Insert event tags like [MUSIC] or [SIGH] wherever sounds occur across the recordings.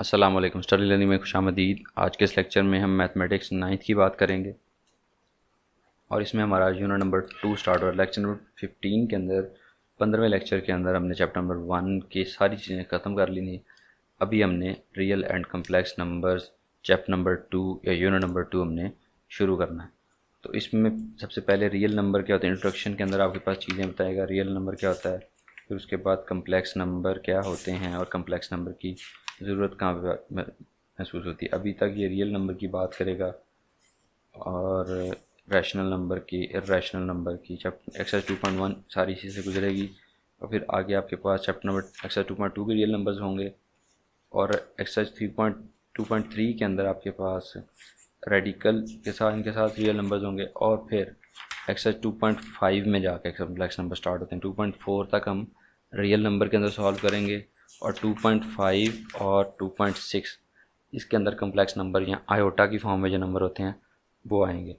Aslam study learning में खुश आमदीद आज के इस लेक्चर में हम मैथमेटिक्स नाइन्थ की बात करेंगे और इसमें हमारा यूनिट नंबर टू स्टार्ट हुआ लेक्चर नंबर फिफ्टीन के अंदर पंद्रहवें लेक्चर के अंदर हमने चैप्टर नंबर वन की सारी चीज़ें ख़त्म कर ली थी अभी हमने real and complex numbers chapter number two या यूनिट नंबर टू हमने शुरू करना है तो इसमें सबसे पहले रियल नंबर क्या होता है इंट्रोडक्शन के अंदर आपके पास चीज़ें बताएगा रियल नंबर क्या होता है फिर उसके बाद कम्प्लेक्स नंबर क्या होते हैं और कम्प्लेक्स नंबर की ज़रूरत कहाँ पर महसूस होती है अभी तक ये रियल नंबर की बात करेगा और रैशनल नंबर की रैशनल नंबर की chapter exercise two point one सारी चीज़ें गुजरेगी और फिर आगे आपके पास chapter number exercise two point two के रियल नंबर्स होंगे और exercise three point two point three के अंदर आपके पास रेडिकल के साथ इनके साथ रियल नंबर्स होंगे और फिर एक्सर टू पॉइंट फाइव में जाकर कॉम्प्लेक्स नंबर स्टार्ट होते हैं टू पॉइंट फोर तक हम रियल नंबर के अंदर सॉल्व करेंगे और 2.5 और 2.6 इसके अंदर कम्प्लेक्स नंबर या आयोटा की फॉर्म में जो नंबर होते हैं वो आएंगे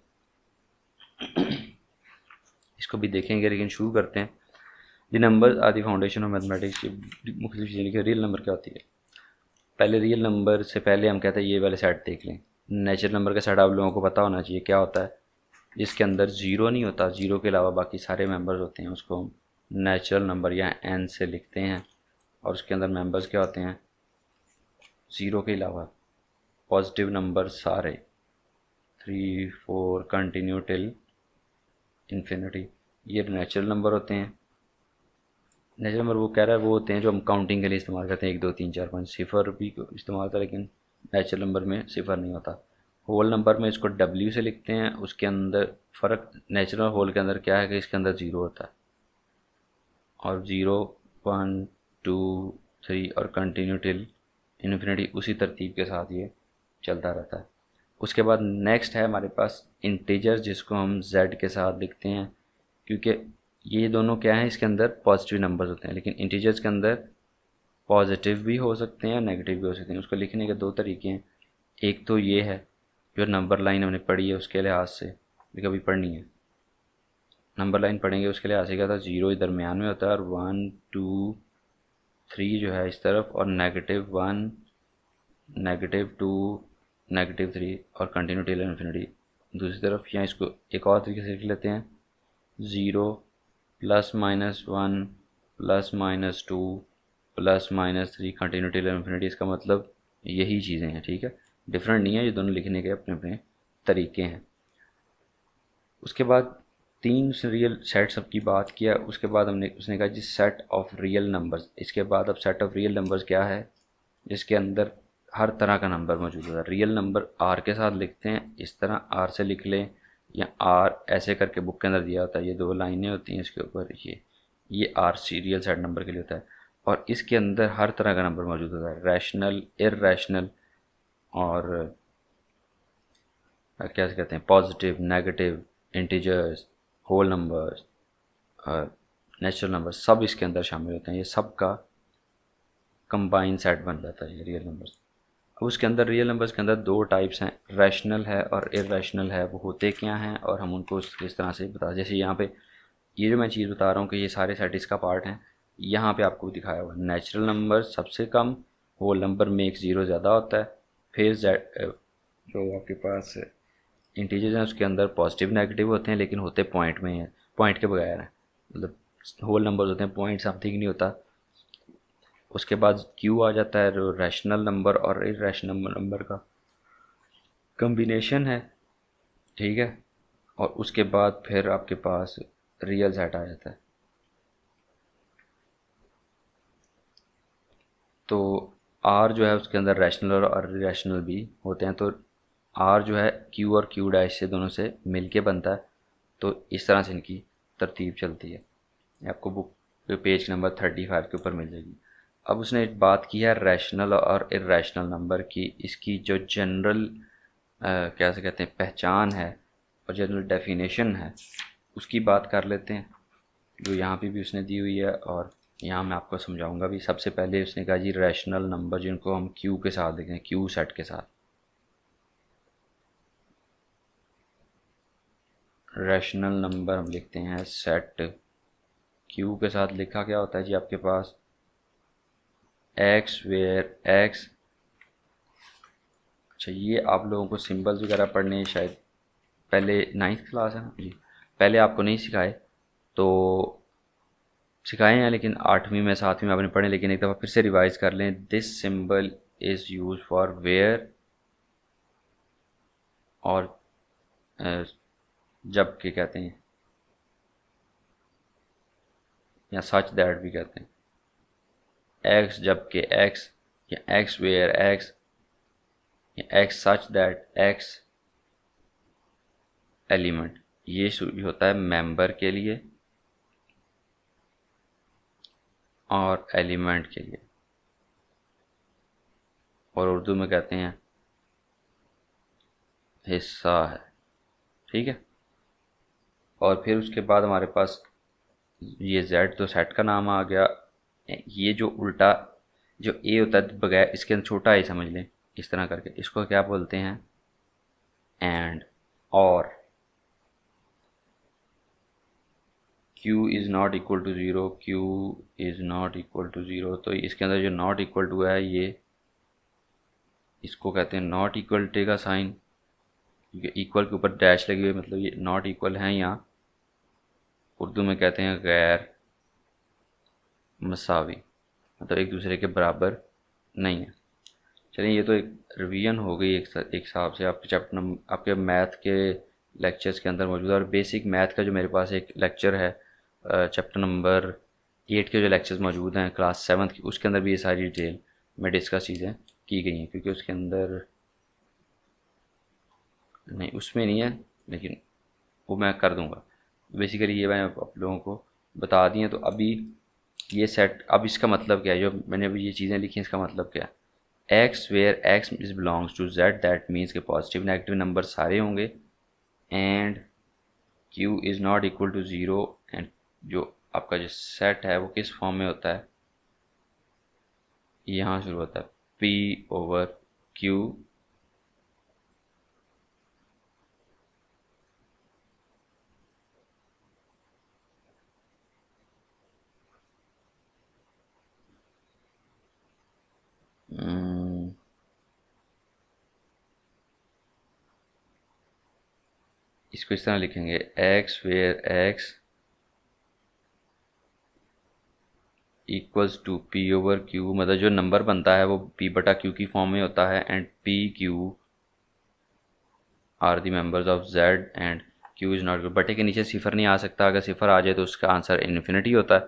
इसको भी देखेंगे लेकिन शुरू करते हैं the number are the foundation of mathematics मुख्य चीज़ें लिखी रियल नंबर क्या होती है पहले रियल नंबर से पहले हम कहते हैं ये वाले सेट देख लें नेचुरल नंबर का सेट आप लोगों को पता होना चाहिए क्या होता है जिसके अंदर ज़ीरो नहीं होता ज़ीरो के अलावा बाकी सारे मेंबर्स होते हैं उसको हम नेचुरल नंबर या एन से लिखते हैं और उसके अंदर मेंबर्स क्या होते हैं ज़ीरो के अलावा पॉजिटिव नंबर सारे three four continue till infinity ये नेचुरल नंबर होते हैं नेचुरल नंबर वो कह रहा है वो होते हैं जो हम काउंटिंग के लिए इस्तेमाल करते हैं एक दो तीन चार पाँच सिफर भी इस्तेमाल होता है लेकिन नेचुरल नंबर में सिफर नहीं होता होल नंबर में इसको डब्ल्यू से लिखते हैं उसके अंदर फ़र्क नेचुरल होल के अंदर क्या है कि इसके अंदर ज़ीरो होता है और ज़ीरो पॉइंट टू थ्री और कंटिन्यू टिल इन्फिनिटी उसी तरतीब के साथ ये चलता रहता है उसके बाद नेक्स्ट है हमारे पास इंटीजर जिसको हम जेड के साथ लिखते हैं क्योंकि ये दोनों क्या हैं इसके अंदर पॉजिटिव नंबर्स होते हैं लेकिन इंटीजर्स के अंदर पॉजिटिव भी हो सकते हैं और नेगेटिव भी हो सकते हैं उसको लिखने के दो तरीके हैं एक तो ये है जो नंबर लाइन हमने पढ़ी है उसके लिहाज से भी कभी पढ़नी है नंबर लाइन पढ़ेंगे उसके लिहाज से क्या था ज़ीरो दरमियान में होता है और वन टू थ्री जो है इस तरफ और negative one negative two negative three और कंटिन्यू टेल इन्फिनिटी दूसरी तरफ या इसको एक और तरीके से लिख लेते हैं zero plus minus one plus minus two plus minus three continue till infinity इसका मतलब यही चीज़ें हैं ठीक है डिफरेंट नहीं है ये दोनों लिखने के अपने अपने तरीके हैं उसके बाद तीन रियल सेट्स की बात किया उसके बाद हमने उसने कहा जी सेट ऑफ रियल नंबर्स इसके बाद अब सेट ऑफ रियल नंबर्स क्या है जिसके अंदर हर तरह का नंबर मौजूद होता है रियल नंबर आर के साथ लिखते हैं इस तरह आर से लिख लें या आर ऐसे करके बुक के अंदर दिया होता है ये दो लाइनें होती हैं इसके ऊपर ये ये आर सीरियल सेट नंबर के लिए होता है और इसके अंदर हर तरह का नंबर मौजूद होता है रैशनल इरेशनल और क्या कहते हैं positive negative integers whole number natural number सब इसके अंदर शामिल होते हैं ये सब का कंबाइन सेट बन जाता है रियल नंबर्स अब उसके अंदर रियल नंबर्स के अंदर दो टाइप्स हैं रैशनल है और इरेशनल है वो होते क्या हैं और हम उनको इस तरह से बता जैसे यहाँ पे ये जो मैं चीज़ बता रहा हूँ कि ये सारे सेट इसका पार्ट हैं यहाँ पे आपको दिखाया हुआ नेचुरल नंबर सबसे कम होल नंबर में एक ज़ीरो ज़्यादा होता है फिर uh, जो आपके पास इंटीजर हैं उसके अंदर पॉजिटिव नेगेटिव होते हैं लेकिन होते पॉइंट में हैं पॉइंट के बगैर हैं मतलब होल नंबर होते हैं पॉइंट समथिंग नहीं होता उसके बाद क्यू आ जाता है रैशनल नंबर और इरेशनल नंबर का कम्बिनेशन है ठीक है और उसके बाद फिर आपके पास रियल सेट आ जाता है तो आर जो है उसके अंदर रैशनल और रैशनल भी होते हैं तो आर जो है क्यू और क्यू डैश से दोनों से मिल के बनता है तो इस तरह से इनकी तरतीब चलती है आपको book page number thirty five के ऊपर मिल जाएगी अब उसने बात की है रैशनल और इरेशनल नंबर की इसकी जो जनरल क्या से कहते हैं पहचान है और जनरल डेफिनेशन है उसकी बात कर लेते हैं जो यहाँ पे भी उसने दी हुई है और यहाँ मैं आपको समझाऊंगा भी सबसे पहले उसने कहा जी रैशनल नंबर जिनको हम क्यू के साथ देखें क्यू सेट के साथ रैशनल नंबर हम लिखते हैं सेट क्यू के साथ लिखा क्या होता है जी आपके पास एक्स वेयर एक्स अच्छा ये आप लोगों को सिंबल्स वगैरह पढ़ने शायद पहले नाइन्थ क्लास है ना जी पहले आपको नहीं सिखाए तो सिखाए हैं लेकिन आठवीं में सातवीं में आपने पढ़े लेकिन एक दफ़ा फिर से रिवाइज कर लें this symbol is use for where और जबकि कहते हैं या सच दैट भी कहते हैं एक्स जबकि एक्स या एक्स वेयर एक्स या x such that x element ये होता है मेंबर के लिए और एलिमेंट के लिए और उर्दू में कहते हैं हिस्सा है ठीक है और फिर उसके बाद हमारे पास ये जेड तो सेट का नाम आ गया ये जो उल्टा जो ए होता है बगैर इसके अंदर छोटा ए समझ लें इस तरह करके इसको क्या बोलते हैं एंड और q is not equal to zero q is not equal to zero तो इसके अंदर जो नॉट इक्वल टू है ये इसको कहते हैं नॉट इक्वल टे का साइन क्योंकि इक्वल के ऊपर डैश लगी हुई है मतलब ये नॉट इक्वल हैं यहाँ उर्दू में कहते हैं गैर मसावी मतलब एक दूसरे के बराबर नहीं है चलिए ये तो एक रिवीजन हो गई एक हिसाब से आपके चैप्टर नंबर आपके मैथ के लेक्चर्स के अंदर मौजूद है और बेसिक मैथ का जो मेरे पास एक लेक्चर है चैप्टर नंबर एट के जो लेक्चर्स मौजूद हैं क्लास सेवन्थ की उसके अंदर भी ये सारी डिटेल में डिस्कस चीज़ें की गई हैं क्योंकि उसके अंदर नहीं उसमें नहीं है लेकिन वो मैं कर दूंगा बेसिकली ये मैं आप लोगों को बता दिए तो अभी ये सेट अब इसका मतलब क्या है जो मैंने अभी ये चीज़ें लिखी हैं इसका मतलब क्या है x where x is belongs to Z that means के पॉजिटिव नेगेटिव नंबर सारे होंगे and Q is not equal to zero and जो आपका जो सेट है वो किस फॉर्म में होता है यहाँ शुरू होता है पी ओवर क्यू इसको इस तरह लिखेंगे x where x equals to P over Q मतलब जो नंबर बनता है वो पी बटा क्यू की फॉर्म में होता है and P Q are the members of Z and Q is not बटे के नीचे सिफर नहीं आ सकता अगर सिफर आ जाए तो उसका आंसर इन्फिनिटी होता है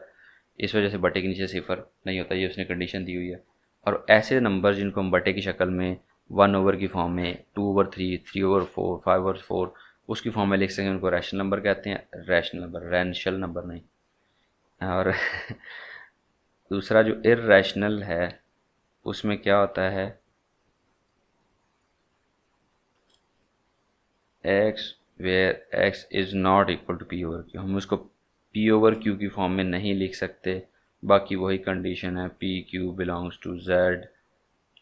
इस वजह से बटे के नीचे सिफर नहीं होता ये उसने कंडीशन दी हुई है और ऐसे नंबर जिनको हम बटे की शक्ल में वन ओवर की फॉर्म में two over three three over four five over four उसकी फॉर्म में लिख सकें उनको रैशनल नंबर कहते हैं रैशनल नंबर रैनशल नंबर नहीं और [LAUGHS] दूसरा जो इेशनल है उसमें क्या होता है x where x is not equal to P over Q हम उसको पी ओवर क्यू की फॉर्म में नहीं लिख सकते बाकी वही कंडीशन है P Q belongs to Z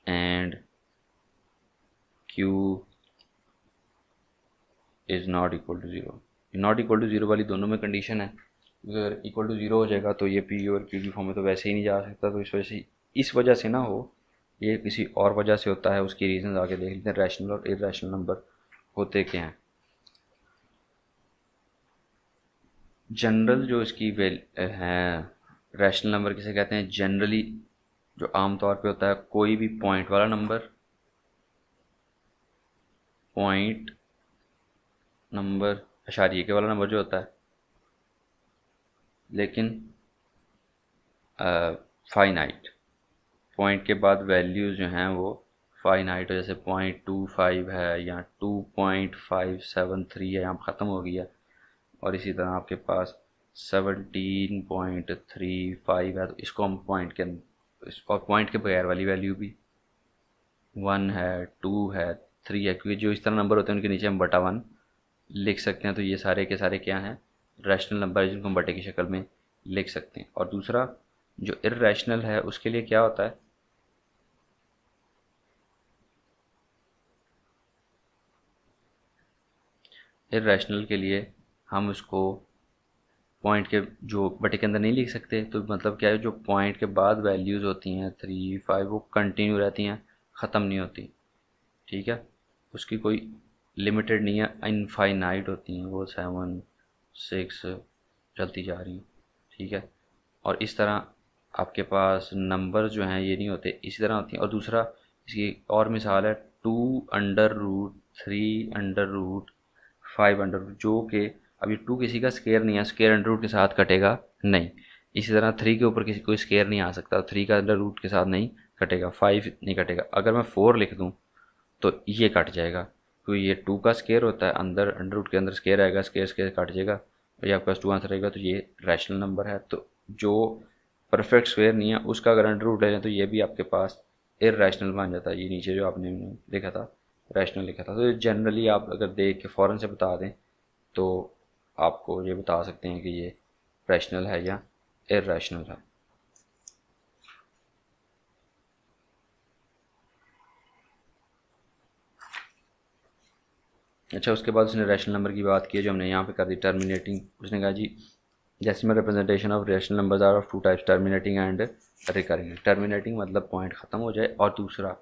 and Q is not equal to zero not equal to zero वाली दोनों में कंडीशन है अगर इक्वल टू ज़ीरो हो जाएगा तो ये पी और क्यू की फॉर्म में तो वैसे ही नहीं जा सकता तो इस वजह से इस वजह से ना हो ये किसी और वजह से होता है उसकी रीज़न आगे देख लेते हैं रैशनल और इरेशनल नंबर होते क्या हैं जनरल जो इसकी वेल है रैशनल नंबर किसे कहते हैं जनरली जो आमतौर पे होता है कोई भी पॉइंट वाला नंबर पॉइंट नंबर अशारिये के वाला नंबर जो होता है लेकिन फाइनाइट पॉइंट के बाद वैल्यूज़ जो हैं वो फाइनाइट जैसे पॉइंट टू फाइव है या two point five seven three है यहाँ ख़त्म हो गया और इसी तरह आपके पास सेवनटीन पॉइंट थ्री फाइव है तो इसको हम पॉइंट के और पॉइंट के बगैर वाली वैल्यू भी वन है टू है थ्री है क्योंकि जो इस तरह नंबर होते हैं उनके नीचे हम बटा वन लिख सकते हैं तो ये सारे के सारे क्या हैं रैशनल नंबर है जिनको हम बटे की शक्ल में लिख सकते हैं और दूसरा जो इरेशनल है उसके लिए क्या होता है इरेशनल के लिए हम उसको पॉइंट के जो बटे के अंदर नहीं लिख सकते तो मतलब क्या है जो पॉइंट के बाद वैल्यूज़ होती हैं थ्री फाइव वो कंटिन्यू रहती हैं ख़त्म नहीं होती ठीक है उसकी कोई लिमिटेड नहीं है इनफाइनाइट होती हैं वो सेवन सिक्स चलती जा रही हैं ठीक है और इस तरह आपके पास नंबर जो हैं ये नहीं होते इसी तरह होती हैं और दूसरा इसकी और मिसाल है two under root three under root five under root जो कि अब ये टू किसी का स्केयर नहीं है स्केयर अंडर रूट के साथ कटेगा नहीं इसी तरह थ्री के ऊपर किसी कोई स्केयर नहीं आ सकता थ्री का अंडर रूट के साथ नहीं कटेगा फाइव नहीं कटेगा अगर मैं फोर लिख दूँ तो ये कट जाएगा क्योंकि ये टू का स्केयर होता है अंदर अंडर रूट के अंदर स्केयर आएगा स्केयर स्केयर कट जाएगा भाई आपका टू आंसर रहेगा तो ये रैशनल नंबर है तो जो परफेक्ट स्क्वेयर नहीं है उसका अगर अंडर रूट ले लें तो ये भी आपके पास इरेशनल बन जाता है ये नीचे जो आपने लिखा था रैशनल लिखा था तो जनरली आप अगर देख के फ़ौरन से बता दें तो आपको ये बता सकते हैं कि ये रैशनल है या इेशनल है अच्छा उसके बाद उसने रैशनल नंबर की बात की जो हमने यहाँ पे कर दी टर्मिनेटिंग उसने कहा जी मैं representation of rational numbers are of two types terminating and recurring terminating मतलब पॉइंट ख़त्म हो जाए और दूसरा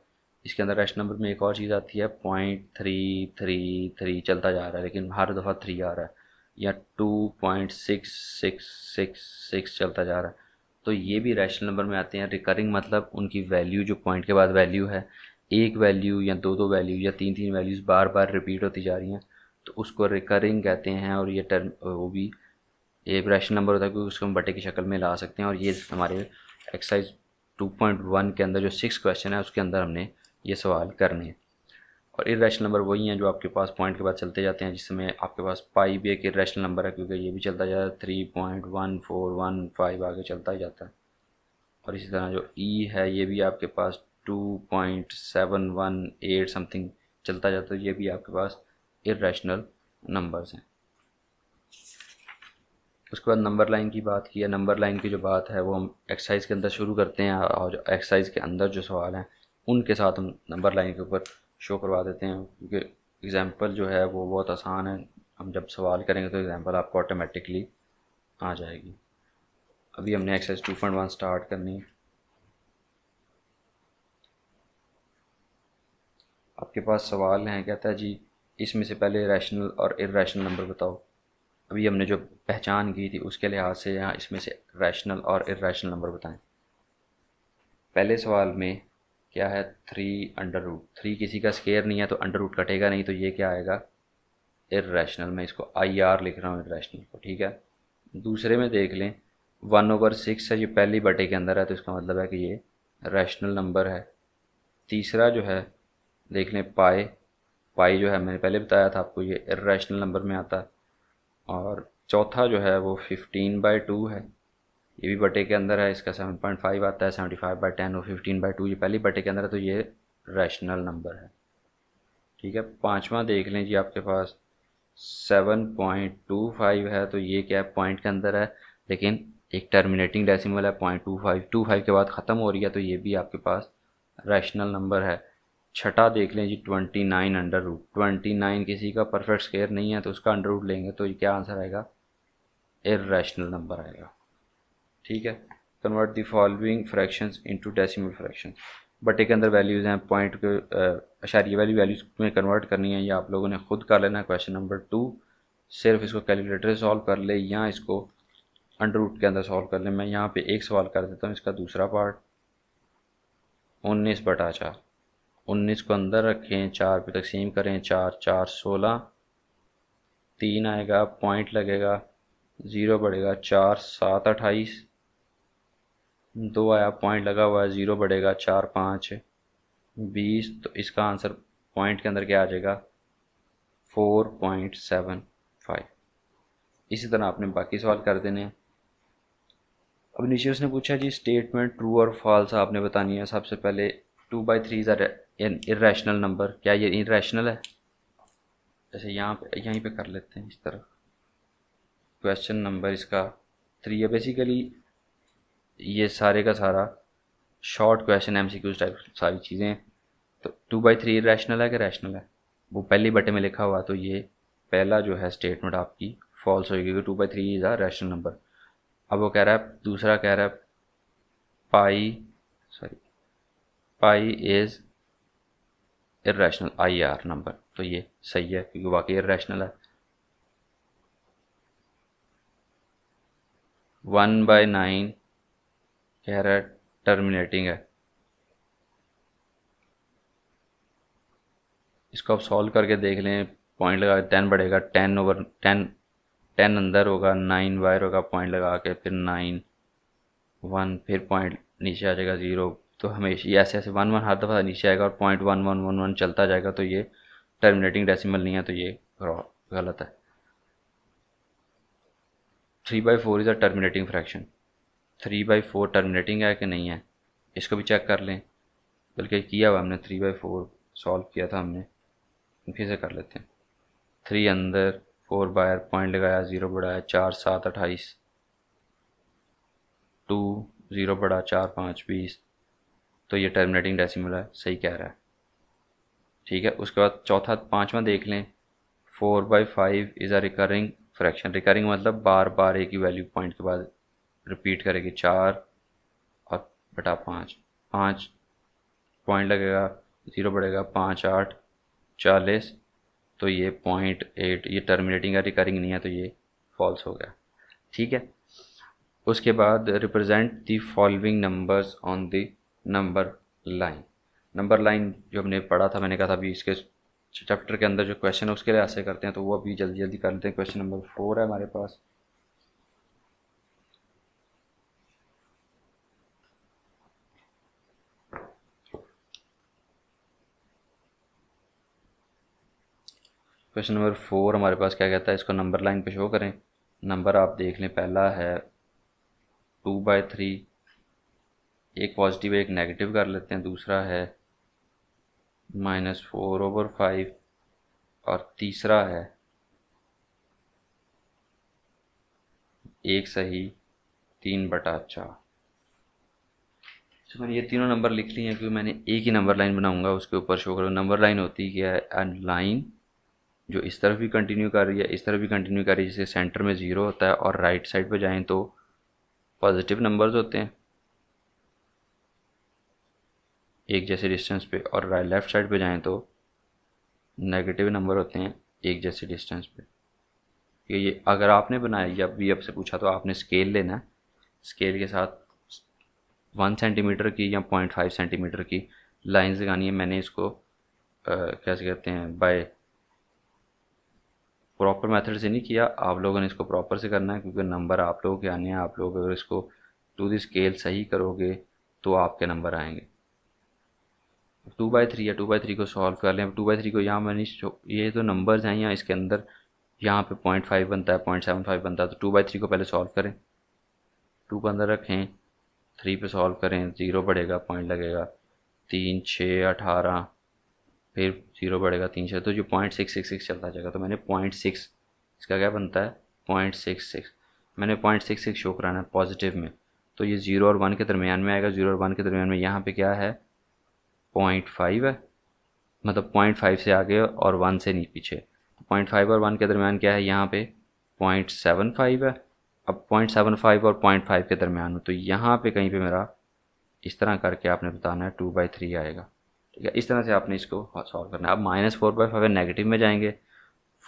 इसके अंदर रैशनल नंबर में एक और चीज़ आती है पॉइंट थ्री थ्री थ्री चलता जा रहा है लेकिन हर दफ़ा थ्री आ रहा है या 2.6666 चलता जा रहा है तो ये भी रैशनल नंबर में आते हैं रिकरिंग मतलब उनकी वैल्यू जो पॉइंट के बाद वैल्यू है एक वैल्यू या दो दो वैल्यू या तीन तीन वैल्यूज़ बार बार रिपीट होती जा रही हैं तो उसको रिकरिंग कहते हैं और ये टर्म वो भी ये रैशनल नंबर होता है क्योंकि उसको हम बटे की शक्ल में ला सकते हैं और ये हमारे एक्सरसाइज 2.1 के अंदर जो सिक्स क्वेश्चन है उसके अंदर हमने ये सवाल करने हैं और इेशनल नंबर वही हैं जो आपके पास पॉइंट के बाद चलते जाते हैं जिसमें आपके पास पाई भी एक इेशनल नंबर है क्योंकि ये भी चलता जाता है three point one four one five आगे चलता ही जाता है और इसी तरह जो ई e है ये भी आपके पास two point seven one eight something चलता जाता है ये भी आपके पास इेशनल नंबर्स हैं उसके बाद नंबर लाइन की बात की है नंबर लाइन की जो बात है वो हम एक्सरसाइज के अंदर शुरू करते हैं और एक्सरसाइज के अंदर जो सवाल हैं उनके साथ हम नंबर लाइन के ऊपर शो करवा देते हैं क्योंकि एग्ज़ाम्पल जो है वो बहुत आसान है हम जब सवाल करेंगे तो एग्ज़ाम्पल आपको ऑटोमेटिकली आ जाएगी अभी हमने exercise two point one start करनी है आपके पास सवाल हैं कहता है जी इसमें से पहले रैशनल और इरेशनल नंबर बताओ अभी हमने जो पहचान की थी उसके लिहाज से यहाँ इसमें से रैशनल और इरेशनल नंबर बताएं पहले सवाल में क्या है थ्री अंडर रूट थ्री किसी का स्केयर नहीं है तो अंडर रूट कटेगा नहीं तो ये क्या आएगा रैशनल मैं इसको आई आर लिख रहा हूँ इरेशनल को ठीक है दूसरे में देख लें वन ओवर सिक्स है ये पहली बटे के अंदर है तो इसका मतलब है कि ये रैशनल नंबर है तीसरा जो है देख लें पाए पाई जो है मैंने पहले बताया था आपको ये इरेशनल नंबर में आता है और चौथा जो है वो फिफ्टीन बाई टू है ये भी बटे के अंदर है इसका सेवन पॉइंट फाइव आता है सेवेंटी फाइव बाई टेन और फिफ्टीन बाई टू ये पहली बटे के अंदर है तो ये रैशनल नंबर है ठीक है पाँचवा देख लें जी आपके पास सेवन पॉइंट टू फाइव है तो ये क्या है पॉइंट के अंदर है लेकिन एक टर्मिनेटिंग डेसिमल है point two five two five के बाद ख़त्म हो रही है तो ये भी आपके पास रैशनल नंबर है छठा देख लें जी twenty nine under root twenty nine किसी का परफेक्ट स्केयर नहीं है तो उसका अंडर रूट लेंगे तो ये क्या आंसर आएगा इरेशनल नंबर आएगा ठीक है convert the following fraction into decimal fraction बटे के अंदर वैल्यूज़ हैं पॉइंट के अशारिया वाली वैल्यूज़ में कन्वर्ट करनी है या आप लोगों ने खुद कर लेना क्वेश्चन नंबर टू सिर्फ इसको कैलकुलेटर से सॉल्व कर ले या इसको अंडर रूट के अंदर सॉल्व कर ले मैं यहाँ पे एक सवाल कर देता हूँ इसका दूसरा पार्ट उन्नीस बटा चार उन्नीस को अंदर रखें चार पे तकसीम करें चार चार सोलह तीन आएगा पॉइंट लगेगा ज़ीरो बढ़ेगा चार सात अट्ठाईस दो आया पॉइंट लगा हुआ है ज़ीरो बढ़ेगा चार पाँच बीस तो इसका आंसर पॉइंट के अंदर क्या आ जाएगा फोर पॉइंट सेवन फाइव इसी तरह आपने बाकी सवाल कर देने हैं अब नीचे उसने पूछा जी स्टेटमेंट ट्रू और फॉल्स आपने बतानी है सबसे पहले two by three is an irrational number क्या ये इरेशनल है जैसे यहाँ पे यहीं पे कर लेते हैं इस तरह क्वेश्चन नंबर इसका थ्री है बेसिकली ये सारे का सारा short question M C Qs type सारी चीज़ें हैं तो टू बाई थ्री रैशनल है कि रैशनल है वो पहले बटे में लिखा हुआ तो ये पहला जो है स्टेटमेंट आपकी फॉल्स होगी क्योंकि two by three is a rational number अब वो कह रहा है दूसरा कह रहा है pi sorry pi is irrational I R number तो ये सही है क्योंकि वाकई इेशनल है वन बाई नाइन कह रहा है टर्मिनेटिंग है इसको आप सॉल्व करके देख लें पॉइंट लगा टेन बढ़ेगा टेन ओवर टेन टेन अंदर होगा नाइन वायर होगा पॉइंट लगा के फिर नाइन वन फिर पॉइंट नीचे आ जाएगा ज़ीरो तो हमेशा ये ऐसे ऐसे वन वन हर दफ़ा नीचे आएगा और point one one one one चलता जाएगा तो ये टर्मिनेटिंग डेसिमल नहीं है तो ये गलत है three by four is a terminating fraction three by four terminating है कि नहीं है इसको भी चेक कर लें बल्कि किया हुआ हमने थ्री बाई फोर सॉल्व किया था हमने फिर से कर लेते हैं थ्री अंदर फोर बायर पॉइंट लगाया ज़ीरो बढ़ाया चार सात अट्ठाईस टू ज़ीरो बढ़ा चार पाँच बीस तो ये टर्मिनेटिंग डेसिमल है सही कह रहा है ठीक है उसके बाद चौथा पाँचवा देख लें four by five is a recurring fraction recurring मतलब बार बार एक ही वैल्यू पॉइंट के बाद रिपीट करेगी चार और बटा पाँच पाँच पॉइंट लगेगा ज़ीरो बढ़ेगा पाँच आठ चालीस तो ये पॉइंट एट ये टर्मिनेटिंग या रिकरिंग नहीं है तो ये फॉल्स हो गया ठीक है उसके बाद represent the following numbers on the number line number line जो हमने पढ़ा था मैंने कहा था अभी इसके चैप्टर के अंदर जो क्वेश्चन है उसके लिए ऐसे करते हैं तो वो अभी जल्दी जल्दी कर लेते हैं क्वेश्चन नंबर फोर है हमारे पास क्वेश्चन नंबर फोर हमारे पास क्या कहता है इसको नंबर लाइन पे शो करें नंबर आप देख लें पहला है टू बाई थ्री एक पॉजिटिव एक नेगेटिव कर लेते हैं दूसरा है माइनस फोर ओवर फाइव और तीसरा है एक सही तीन बटा चार तो मैंने ये तीनों नंबर लिख लिए हैं क्योंकि मैंने एक ही नंबर लाइन बनाऊंगा उसके ऊपर शो करो नंबर लाइन होती क्या है लाइन जो इस तरफ भी कंटिन्यू कर रही है इस तरफ भी कंटिन्यू कर रही है जिससे सेंटर में ज़ीरो होता है और राइट साइड पर जाएँ तो पॉजिटिव नंबर्स होते हैं एक जैसे डिस्टेंस पे और लेफ़्ट साइड पे जाएँ तो नेगेटिव नंबर होते हैं एक जैसे डिस्टेंस पे ये अगर आपने बनाया या भी आपसे पूछा तो आपने स्केल लेना है स्केल के साथ वन सेंटीमीटर की या पॉइंट फाइव सेंटीमीटर की लाइंस लगानी है मैंने इसको कैसे कहते हैं बाय प्रॉपर मेथड से नहीं किया आप लोगों ने इसको प्रॉपर से करना है क्योंकि नंबर आप लोगों के आने हैं आप लोग अगर इसको टू द स्केल सही करोगे तो आपके नंबर आएंगे टू बाई थ्री या टू बाई थ्री को सॉल्व कर लें टू बाई थ्री को यहाँ मैंने ये तो नंबर्स हैं यहाँ इसके अंदर यहाँ पे पॉइंट फाइव बनता है पॉइंट सेवन फाइव बनता है तो टू बाई थ्री को पहले सॉल्व करें टू को अंदर रखें थ्री पे सॉल्व करें ज़ीरो बढ़ेगा पॉइंट लगेगा तीन छः अठारह फिर जीरो बढ़ेगा तीन से तो जो पॉइंट सिक्स सिक्स सिक्स चलता जाएगा तो मैंने पॉइंट सिक्स इसका क्या बनता है पॉइंट सिक्स सिक्स मैंने पॉइंट सिक्स सिक्स शो कराना है पॉजिटिव में तो ये जीरो और वन के दरमियान में आएगा जीरो और वन के दरमियान में यहाँ पे क्या है पॉइंट फाइव है मतलब पॉइंट फाइव से आगे और वन से नहीं पीछे पॉइंट फाइव और वन के दरमियान क्या है यहाँ पे पॉइंट सेवन फाइव है अब पॉइंट सेवन फाइव और पॉइंट फाइव के दरमियान में तो यहाँ पे कहीं पे मेरा इस तरह करके आपने बताना है टू बाई थ्री आएगा ठीक है इस तरह से आपने इसको सॉल्व करना है अब minus four by five negative में जाएंगे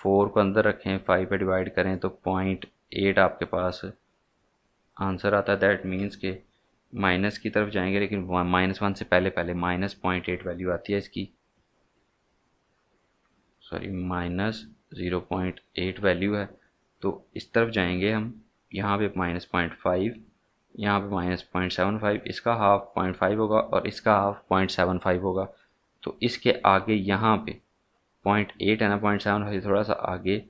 फोर को अंदर रखें फाइव पे डिवाइड करें तो पॉइंट एट आपके पास आंसर आता है दैट मीन्स के माइनस की तरफ जाएंगे लेकिन माइनस वन से पहले पहले माइनस पॉइंट एट वैल्यू आती है इसकी sorry minus zero point eight value है तो इस तरफ जाएंगे हम यहाँ पे माइनस पॉइंट फाइव यहाँ पे माइनस पॉइंट सेवन फाइव इसका हाफ पॉइंट फाइव होगा और इसका हाफ पॉइंट सेवन फाइव होगा तो इसके आगे यहाँ पे पॉइंट एट है ना पॉइंट सेवन फाइव थोड़ा सा आगे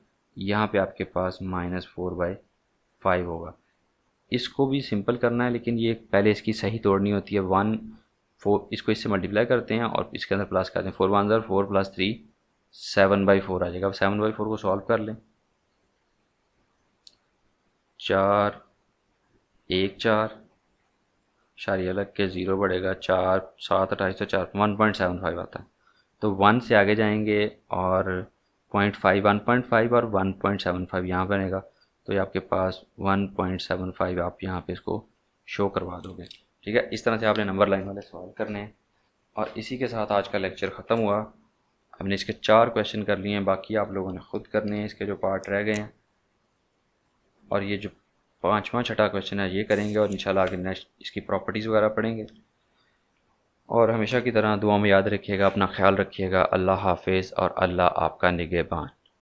यहाँ पे आपके पास माइनस फोर बाई फाइव होगा इसको भी सिंपल करना है लेकिन ये पहले इसकी सही तोड़नी होती है वन फोर इसको इससे मल्टीप्लाई करते हैं और इसके अंदर प्लस करते हैं फोर वन ज़र four plus three seven by four आ जाएगा अब सेवन बाई फोर को सॉल्व कर लें चार एक चार शारी लग के ज़ीरो बढ़ेगा चार सात अट्ठाईस सौ चार वन पॉइंट सेवन फाइव आता है तो वन से आगे जाएंगे और point five one point five और वन पॉइंट सेवन फाइव यहाँ बनेगा तो ये आपके पास वन पॉइंट सेवन फाइव आप यहाँ पे इसको शो करवा दोगे ठीक है इस तरह से आपने नंबर लाइन वाले सॉल्व करने हैं और इसी के साथ आज का लेक्चर ख़त्म हुआ हमने इसके चार क्वेश्चन कर लिए हैं बाकी आप लोगों ने खुद करने हैं इसके जो पार्ट रह गए हैं और ये जो पाँचवा छठा क्वेश्चन है ये करेंगे और इनशाला आगे नेक्स्ट इसकी प्रॉपर्टीज़ वगैरह पढ़ेंगे और हमेशा की तरह दुआ में याद रखिएगा अपना ख्याल रखिएगा अल्लाह हाफिज़ और अल्लाह आपका निगेबान